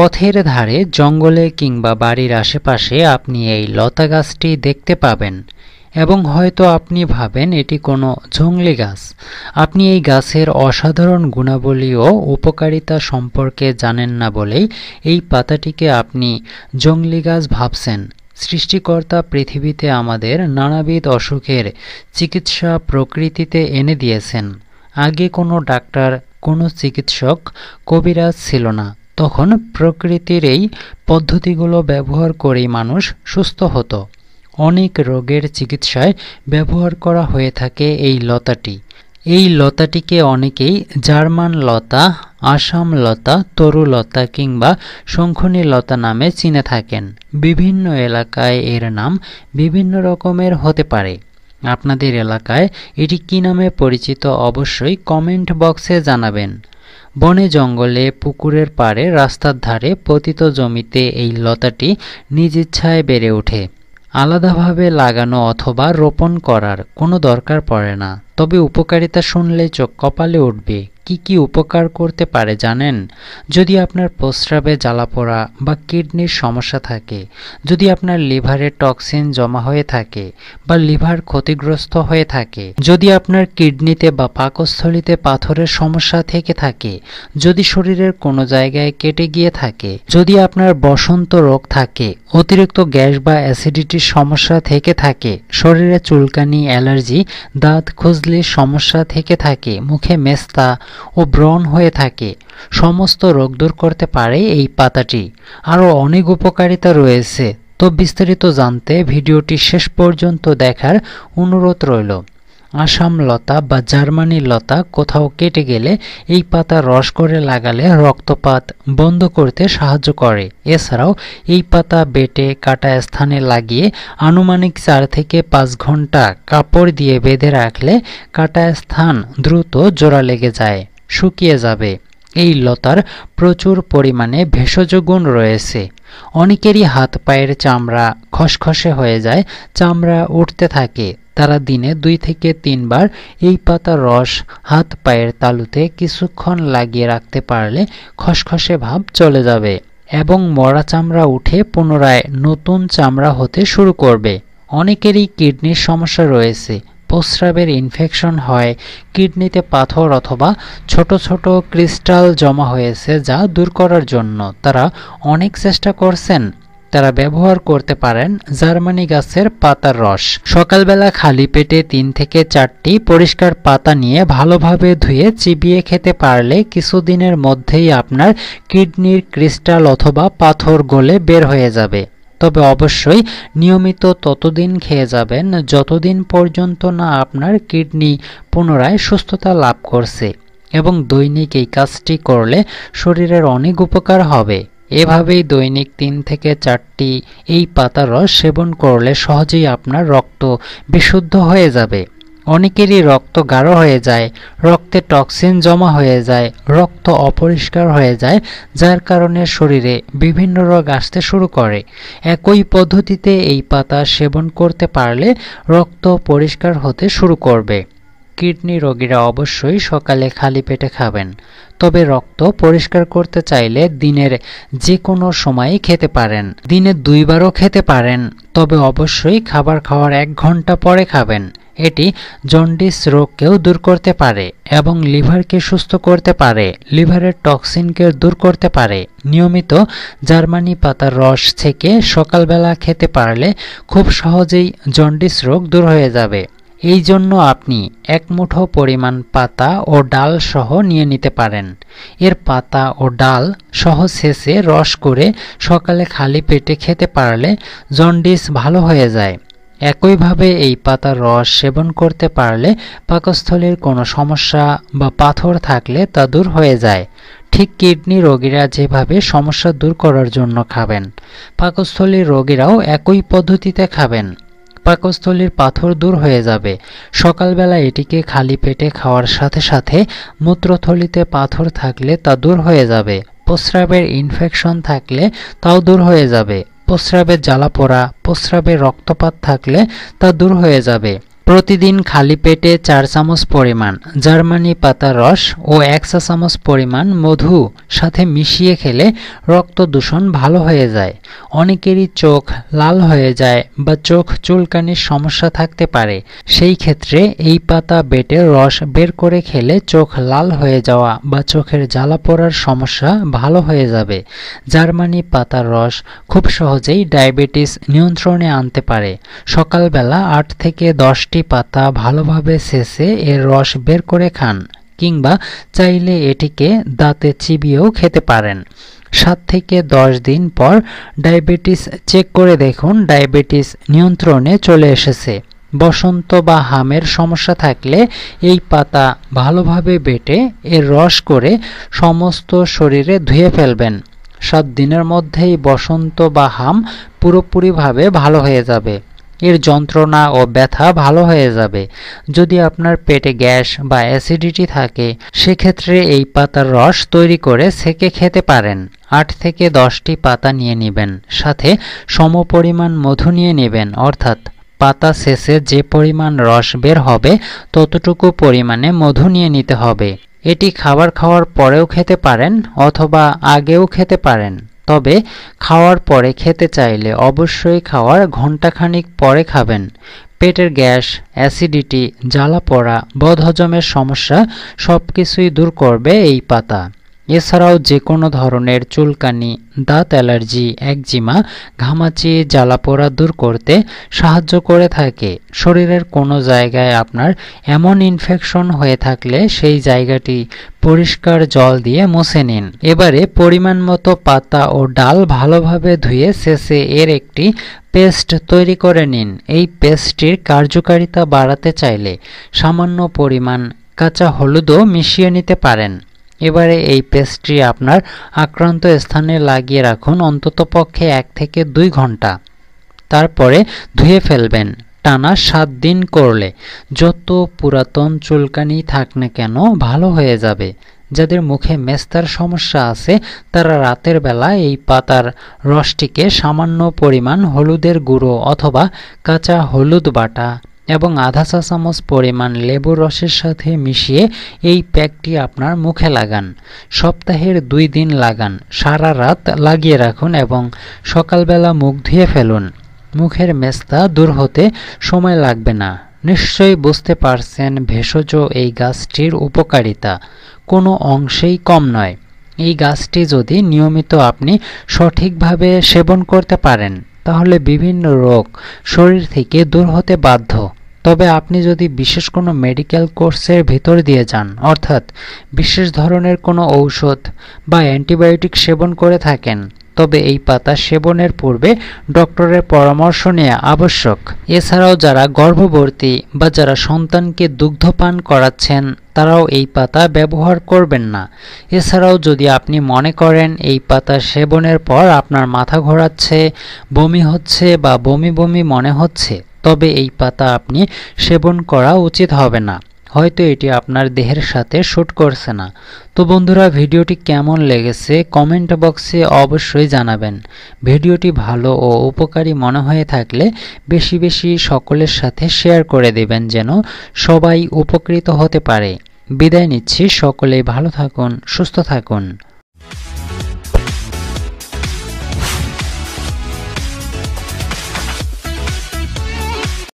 পথের ধারে জঙ্গলে কিংবা বাড়ির আশেপাশে আপনি এই লতা গাছটি দেখতে পাবেন এবং হয়তো আপনি ভাবেন এটি কোনো জংলি গাছ আপনি এই গাছের অসাধারণ গুণাবলী ও উপকারিতা সম্পর্কে জানেন না বলেই এই পাতাটিকে আপনি জংলি গাছ ভাবছেন সৃষ্টিকর্তা পৃথিবীতে আমাদের নানাবিধ অসুখের চিকিৎসা প্রকৃতিতে এনে দিয়েছেন আগে কোনো ডাক্তার কোনো চিকিৎসক কবিরাজ ছিল না তখন প্রকৃতির এই পদ্ধতিগুলো ব্যবহার করেই মানুষ সুস্থ হতো অনেক রোগের চিকিৎসায় ব্যবহার করা হয়ে থাকে এই লতাটি এই লতাটিকে অনেকেই জার্মান লতা আসাম লতা তরুলতা কিংবা শঙ্খনী লতা নামে চিনে থাকেন বিভিন্ন এলাকায় এর নাম বিভিন্ন রকমের হতে পারে আপনাদের এলাকায় এটি কী নামে পরিচিত অবশ্যই কমেন্ট বক্সে জানাবেন বনে জঙ্গলে পুকুরের পাড়ে রাস্তার ধারে পতিত জমিতে এই লতাটি নিজ ইচ্ছায় বেড়ে ওঠে আলাদাভাবে লাগানো অথবা রোপণ করার কোনো দরকার পড়ে না তবে উপকারিতা শুনলে চোখ কপালে উঠবে কি কি উপকার করতে পারে জানেন যদি আপনার প্রস্রাবে জ্বালা জ্বালাপোড়া বা কিডনির সমস্যা থাকে যদি আপনার লিভারে টক্সিন জমা হয়ে থাকে বা লিভার ক্ষতিগ্রস্ত হয়ে থাকে যদি আপনার কিডনিতে বা পাকস্থলিতে পাথরের সমস্যা থেকে থাকে যদি শরীরের কোনো জায়গায় কেটে গিয়ে থাকে যদি আপনার বসন্ত রোগ থাকে অতিরিক্ত গ্যাস বা অ্যাসিডিটির সমস্যা থেকে থাকে শরীরে চুলকানি অ্যালার্জি দাঁত খুঁজলে খুজলির সমস্যা থেকে থাকে মুখে মেস্তা ও ব্রণ হয়ে থাকে সমস্ত রোগ দূর করতে পারে এই পাতাটি আরও অনেক উপকারিতা রয়েছে তো বিস্তারিত জানতে ভিডিওটি শেষ পর্যন্ত দেখার অনুরোধ রইল আসাম লতা বা জার্মানি লতা কোথাও কেটে গেলে এই পাতা রস করে লাগালে রক্তপাত বন্ধ করতে সাহায্য করে এছাড়াও এই পাতা বেটে কাটা স্থানে লাগিয়ে আনুমানিক চার থেকে পাঁচ ঘন্টা কাপড় দিয়ে বেঁধে রাখলে কাটা স্থান দ্রুত জোড়া লেগে যায় শুকিয়ে যাবে এই লতার প্রচুর পরিমাণে ভেষজ গুণ রয়েছে অনেকেরই হাত পায়ের চামড়া খসখসে হয়ে যায় চামড়া উঠতে থাকে তারা দিনে দুই থেকে তিনবার এই পাতার রস হাত পায়ের তালুতে কিছুক্ষণ লাগিয়ে রাখতে পারলে খসখসে ভাব চলে যাবে এবং মরা চামড়া উঠে পুনরায় নতুন চামড়া হতে শুরু করবে অনেকেরই কিডনির সমস্যা রয়েছে প্রস্রাবের ইনফেকশন হয় কিডনিতে পাথর অথবা ছোট ছোট ক্রিস্টাল জমা হয়েছে যা দূর করার জন্য তারা অনেক চেষ্টা করছেন তারা ব্যবহার করতে পারেন জার্মানি গাছের পাতার রস সকালবেলা খালি পেটে তিন থেকে চারটি পরিষ্কার পাতা নিয়ে ভালোভাবে ধুয়ে চিবিয়ে খেতে পারলে কিছুদিনের মধ্যেই আপনার কিডনির ক্রিস্টাল অথবা পাথর গলে বের হয়ে যাবে তবে অবশ্যই নিয়মিত ততদিন খেয়ে যাবেন যতদিন পর্যন্ত না আপনার কিডনি পুনরায় সুস্থতা লাভ করছে এবং দৈনিক এই কাজটি করলে শরীরের অনেক উপকার হবে এভাবেই দৈনিক তিন থেকে চারটি এই পাতার রস সেবন করলে সহজেই আপনার রক্ত বিশুদ্ধ হয়ে যাবে অনেকেরই রক্ত গাঢ় হয়ে যায় রক্তে টক্সিন জমা হয়ে যায় রক্ত অপরিষ্কার হয়ে যায় যার কারণে শরীরে বিভিন্ন রোগ আসতে শুরু করে একই পদ্ধতিতে এই পাতা সেবন করতে পারলে রক্ত পরিষ্কার হতে শুরু করবে কিডনি রোগীরা অবশ্যই সকালে খালি পেটে খাবেন তবে রক্ত পরিষ্কার করতে চাইলে দিনের যে কোনো সময়ই খেতে পারেন দিনে দুইবারও খেতে পারেন তবে অবশ্যই খাবার খাওয়ার এক ঘন্টা পরে খাবেন এটি জন্ডিস রোগকেও দূর করতে পারে এবং লিভারকে সুস্থ করতে পারে লিভারের টক্সিনকে দূর করতে পারে নিয়মিত জার্মানি পাতার রস থেকে সকালবেলা খেতে পারলে খুব সহজেই জন্ডিস রোগ দূর হয়ে যাবে এই জন্য আপনি এক মুঠো পরিমাণ পাতা ও ডাল সহ নিয়ে নিতে পারেন এর পাতা ও ডাল সহ শেষে রস করে সকালে খালি পেটে খেতে পারলে জন্ডিস ভালো হয়ে যায় একইভাবে এই পাতার রস সেবন করতে পারলে পাকস্থলীর কোনো সমস্যা বা পাথর থাকলে তা দূর হয়ে যায় ঠিক কিডনি রোগীরা যেভাবে সমস্যা দূর করার জন্য খাবেন পাকস্থলীর রোগীরাও একই পদ্ধতিতে খাবেন পাকস্থলীর পাথর দূর হয়ে যাবে সকালবেলা এটিকে খালি পেটে খাওয়ার সাথে সাথে মূত্রথলিতে পাথর থাকলে তা দূর হয়ে যাবে প্রস্রাবের ইনফেকশন থাকলে তাও দূর হয়ে যাবে প্রস্রাবের জ্বালা পোড়া প্রস্রাবে রক্তপাত থাকলে তা দূর হয়ে যাবে প্রতিদিন খালি পেটে চার চামচ পরিমাণ জার্মানি পাতা রস ও এক চা চামচ পরিমাণ মধু সাথে মিশিয়ে খেলে রক্ত দূষণ ভালো হয়ে যায় অনেকেরই চোখ লাল হয়ে যায় বা চোখ চুলকানির সমস্যা থাকতে পারে সেই ক্ষেত্রে এই পাতা বেটে রস বের করে খেলে চোখ লাল হয়ে যাওয়া বা চোখের জ্বালা পড়ার সমস্যা ভালো হয়ে যাবে জার্মানি পাতার রস খুব সহজেই ডায়াবেটিস নিয়ন্ত্রণে আনতে পারে সকালবেলা আট থেকে দশটি একটি পাতা ভালোভাবে শেষে এর রস বের করে খান কিংবা চাইলে এটিকে দাঁতে চিবিয়েও খেতে পারেন সাত থেকে দশ দিন পর ডায়াবেটিস চেক করে দেখুন ডায়াবেটিস নিয়ন্ত্রণে চলে এসেছে বসন্ত বা হামের সমস্যা থাকলে এই পাতা ভালোভাবে বেটে এর রস করে সমস্ত শরীরে ধুয়ে ফেলবেন সাত দিনের মধ্যেই বসন্ত বা হাম পুরোপুরিভাবে ভালো হয়ে যাবে এর যন্ত্রণা ও ব্যথা ভালো হয়ে যাবে যদি আপনার পেটে গ্যাস বা অ্যাসিডিটি থাকে সেক্ষেত্রে এই পাতার রস তৈরি করে সেকে খেতে পারেন আট থেকে দশটি পাতা নিয়ে নেবেন সাথে সমপরিমাণ মধু নিয়ে নেবেন অর্থাৎ পাতা শেষে যে পরিমাণ রস বের হবে ততটুকু পরিমাণে মধু নিয়ে নিতে হবে এটি খাবার খাওয়ার পরেও খেতে পারেন অথবা আগেও খেতে পারেন তবে খাওয়ার পরে খেতে চাইলে অবশ্যই খাওয়ার ঘণ্টাখানিক পরে খাবেন পেটের গ্যাস অ্যাসিডিটি জ্বালা পড়া বদহজমের সমস্যা সব কিছুই দূর করবে এই পাতা এছাড়াও যে কোনো ধরনের চুলকানি দাঁত অ্যালার্জি একজিমা ঘামাচি জ্বালাপোড়া দূর করতে সাহায্য করে থাকে শরীরের কোনো জায়গায় আপনার এমন ইনফেকশন হয়ে থাকলে সেই জায়গাটি পরিষ্কার জল দিয়ে মুছে নিন এবারে পরিমাণ মতো পাতা ও ডাল ভালোভাবে ধুয়ে শেষে এর একটি পেস্ট তৈরি করে নিন এই পেস্টটির কার্যকারিতা বাড়াতে চাইলে সামান্য পরিমাণ কাঁচা হলুদও মিশিয়ে নিতে পারেন এবারে এই পেস্টটি আপনার আক্রান্ত স্থানে লাগিয়ে রাখুন অন্তত পক্ষে এক থেকে দুই ঘন্টা তারপরে ধুয়ে ফেলবেন টানা সাত দিন করলে যত পুরাতন চুলকানি থাক না কেন ভালো হয়ে যাবে যাদের মুখে মেস্তার সমস্যা আছে তারা রাতের বেলা এই পাতার রসটিকে সামান্য পরিমাণ হলুদের গুঁড়ো অথবা কাঁচা হলুদ বাটা এবং আধা চা চামচ পরিমাণ লেবুর রসের সাথে মিশিয়ে এই প্যাকটি আপনার মুখে লাগান সপ্তাহের দুই দিন লাগান সারা রাত লাগিয়ে রাখুন এবং সকালবেলা মুখ ধুয়ে ফেলুন মুখের মেস্তা দূর হতে সময় লাগবে না নিশ্চয়ই বুঝতে পারছেন ভেষজ এই গাছটির উপকারিতা কোনো অংশেই কম নয় এই গাছটি যদি নিয়মিত আপনি সঠিকভাবে সেবন করতে পারেন তাহলে বিভিন্ন রোগ শরীর থেকে দূর হতে বাধ্য তবে আপনি যদি বিশেষ কোনো মেডিকেল কোর্সের ভিতর দিয়ে যান অর্থাৎ বিশেষ ধরনের কোনো ঔষধ বা অ্যান্টিবায়োটিক সেবন করে থাকেন তবে এই পাতা সেবনের পূর্বে ডক্টরের পরামর্শ নেওয়া আবশ্যক এছাড়াও যারা গর্ভবর্তী বা যারা সন্তানকে দুগ্ধপান করাচ্ছেন তারাও এই পাতা ব্যবহার করবেন না এছাড়াও যদি আপনি মনে করেন এই পাতা সেবনের পর আপনার মাথা ঘোরাচ্ছে বমি হচ্ছে বা বমি বমি মনে হচ্ছে তবে এই পাতা আপনি সেবন করা উচিত হবে না হয়তো এটি আপনার দেহের সাথে শ্যুট করছে না তো বন্ধুরা ভিডিওটি কেমন লেগেছে কমেন্ট বক্সে অবশ্যই জানাবেন ভিডিওটি ভালো ও উপকারী মনে হয়ে থাকলে বেশি বেশি সকলের সাথে শেয়ার করে দেবেন যেন সবাই উপকৃত হতে পারে বিদায় নিচ্ছি সকলে ভালো থাকুন সুস্থ থাকুন